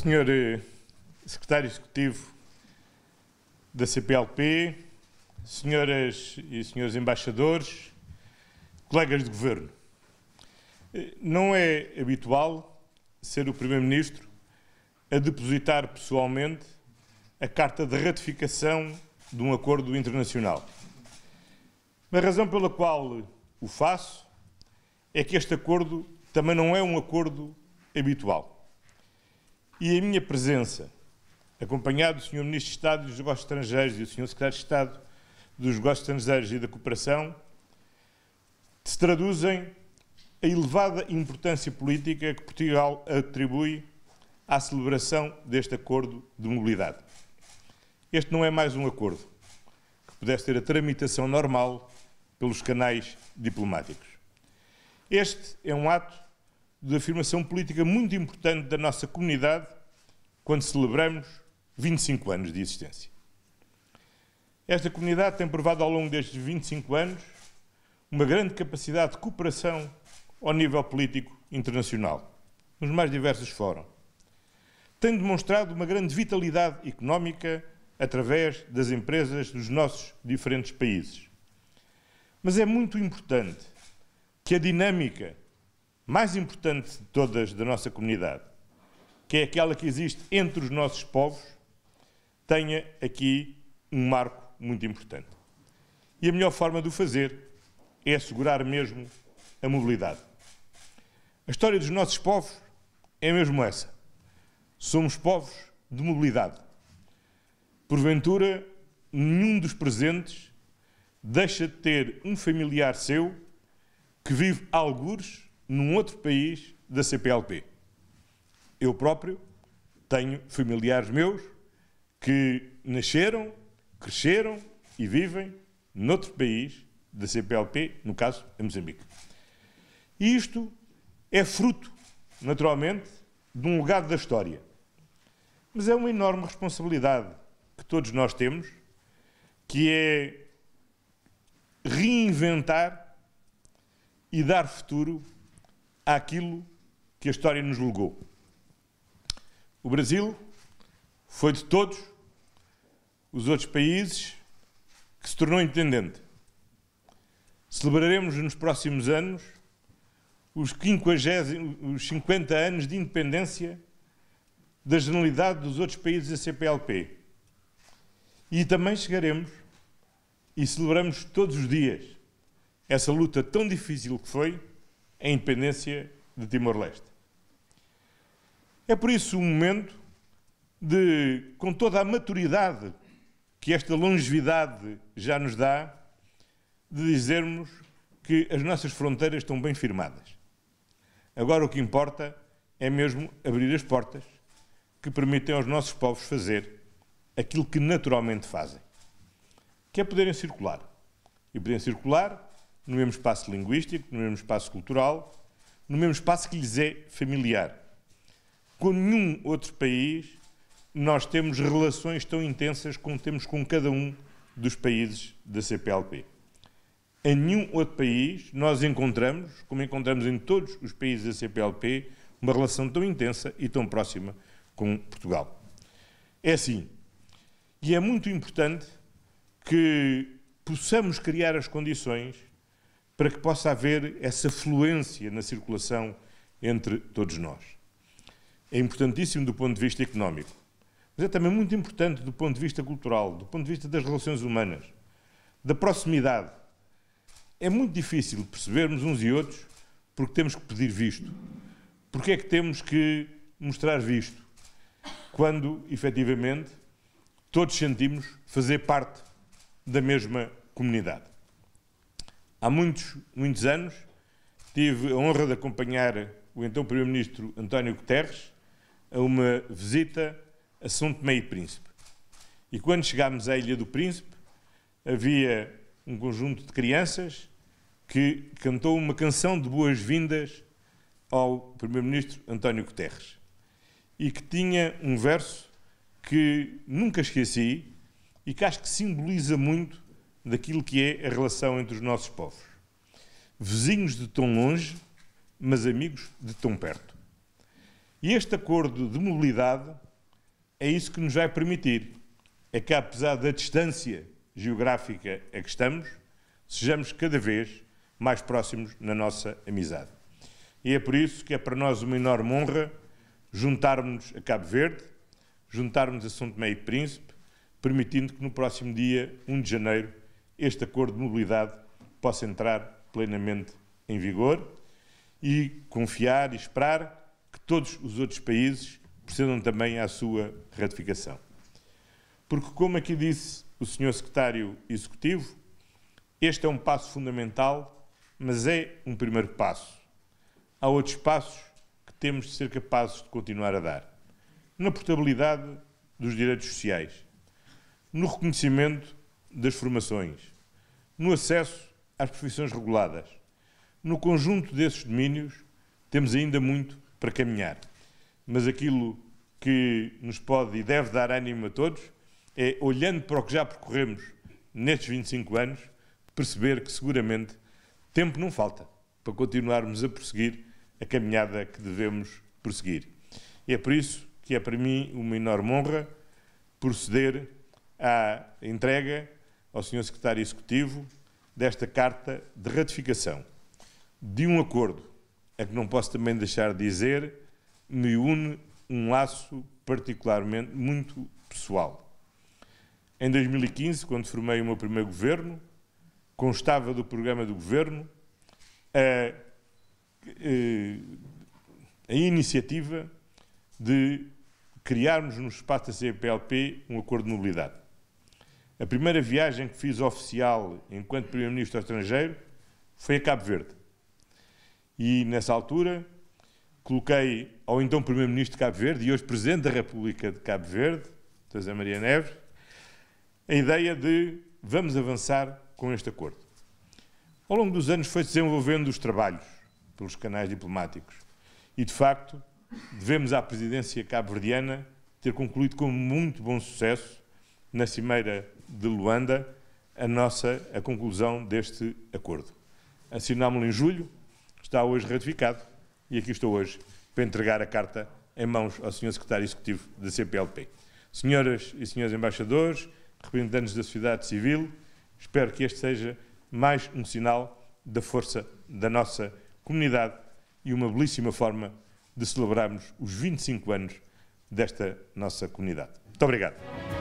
Senhor eh, Secretário Executivo da CPLP, senhoras e senhores embaixadores, colegas de governo, eh, não é habitual ser o Primeiro-Ministro a depositar pessoalmente a carta de ratificação de um acordo internacional. A razão pela qual o faço é que este acordo também não é um acordo habitual. E a minha presença, acompanhado do Sr. Ministro de Estado dos Negócios Estrangeiros e do Sr. Secretário de Estado dos Negócios Estrangeiros e da Cooperação, se traduzem a elevada importância política que Portugal atribui à celebração deste acordo de mobilidade. Este não é mais um acordo que pudesse ter a tramitação normal pelos canais diplomáticos. Este é um ato de afirmação política muito importante da nossa comunidade quando celebramos 25 anos de existência. Esta comunidade tem provado ao longo destes 25 anos uma grande capacidade de cooperação ao nível político internacional, nos mais diversos fóruns. Tem demonstrado uma grande vitalidade económica através das empresas dos nossos diferentes países. Mas é muito importante que a dinâmica mais importante de todas da nossa comunidade, que é aquela que existe entre os nossos povos, tenha aqui um marco muito importante. E a melhor forma de o fazer é assegurar mesmo a mobilidade. A história dos nossos povos é mesmo essa. Somos povos de mobilidade. Porventura, nenhum dos presentes deixa de ter um familiar seu que vive a algures num outro país da CPLP. Eu próprio tenho familiares meus que nasceram, cresceram e vivem noutro país da CPLP, no caso, a Moçambique. E isto é fruto, naturalmente, de um legado da história. Mas é uma enorme responsabilidade que todos nós temos, que é reinventar e dar futuro àquilo que a história nos legou. O Brasil foi de todos os outros países que se tornou independente. Celebraremos nos próximos anos os, 50, os 50 anos de independência da generalidade dos outros países da CPLP. E também chegaremos e celebramos todos os dias essa luta tão difícil que foi a independência de Timor-Leste. É por isso um momento de, com toda a maturidade que esta longevidade já nos dá, de dizermos que as nossas fronteiras estão bem firmadas. Agora o que importa é mesmo abrir as portas que permitem aos nossos povos fazer aquilo que naturalmente fazem, que é poderem circular. E poderem circular no mesmo espaço linguístico, no mesmo espaço cultural, no mesmo espaço que lhes é familiar. Com nenhum outro país nós temos relações tão intensas como temos com cada um dos países da CPLP. Em nenhum outro país nós encontramos, como encontramos em todos os países da CPLP, uma relação tão intensa e tão próxima com Portugal. É assim. E é muito importante que possamos criar as condições para que possa haver essa fluência na circulação entre todos nós. É importantíssimo do ponto de vista económico, mas é também muito importante do ponto de vista cultural, do ponto de vista das relações humanas, da proximidade. É muito difícil percebermos uns e outros porque temos que pedir visto, porque é que temos que mostrar visto, quando efetivamente todos sentimos fazer parte da mesma comunidade. Há muitos, muitos anos tive a honra de acompanhar o então Primeiro-Ministro António Guterres a uma visita a São Tomé e Príncipe. E quando chegámos à Ilha do Príncipe, havia um conjunto de crianças que cantou uma canção de boas-vindas ao Primeiro-Ministro António Guterres e que tinha um verso que nunca esqueci e que acho que simboliza muito daquilo que é a relação entre os nossos povos. Vizinhos de tão longe, mas amigos de tão perto. E este acordo de mobilidade é isso que nos vai permitir. É que, apesar da distância geográfica a que estamos, sejamos cada vez mais próximos na nossa amizade. E é por isso que é para nós uma enorme honra juntarmos a Cabo Verde, juntarmos a São Tomé e Príncipe, permitindo que no próximo dia, 1 de janeiro, este acordo de mobilidade possa entrar plenamente em vigor e confiar e esperar que todos os outros países procedam também à sua ratificação. Porque, como aqui disse o Sr. Secretário Executivo, este é um passo fundamental, mas é um primeiro passo. Há outros passos que temos de ser capazes de continuar a dar. Na portabilidade dos direitos sociais, no reconhecimento das formações, no acesso às profissões reguladas. No conjunto desses domínios, temos ainda muito para caminhar. Mas aquilo que nos pode e deve dar ânimo a todos é, olhando para o que já percorremos nestes 25 anos, perceber que seguramente tempo não falta para continuarmos a prosseguir a caminhada que devemos prosseguir. E é por isso que é para mim uma enorme honra proceder à entrega ao Sr. Secretário Executivo desta carta de ratificação de um acordo a que não posso também deixar de dizer me une um laço particularmente muito pessoal. Em 2015, quando formei o meu primeiro governo, constava do programa do governo a, a, eh, a iniciativa de criarmos no espaço da CPLP um acordo de mobilidade. A primeira viagem que fiz oficial enquanto Primeiro-Ministro estrangeiro foi a Cabo Verde. E, nessa altura, coloquei ao então Primeiro-Ministro de Cabo Verde e hoje Presidente da República de Cabo Verde, José Maria Neves, a ideia de vamos avançar com este acordo. Ao longo dos anos foi-se desenvolvendo os trabalhos pelos canais diplomáticos e, de facto, devemos à presidência cabo-verdiana ter concluído com muito bom sucesso na Cimeira de Luanda a nossa a conclusão deste acordo. Assinámo-lo em julho, está hoje ratificado e aqui estou hoje para entregar a carta em mãos ao Sr. Secretário Executivo da CPLP. Senhoras e senhores embaixadores, representantes da sociedade civil, espero que este seja mais um sinal da força da nossa comunidade e uma belíssima forma de celebrarmos os 25 anos desta nossa comunidade. Muito obrigado.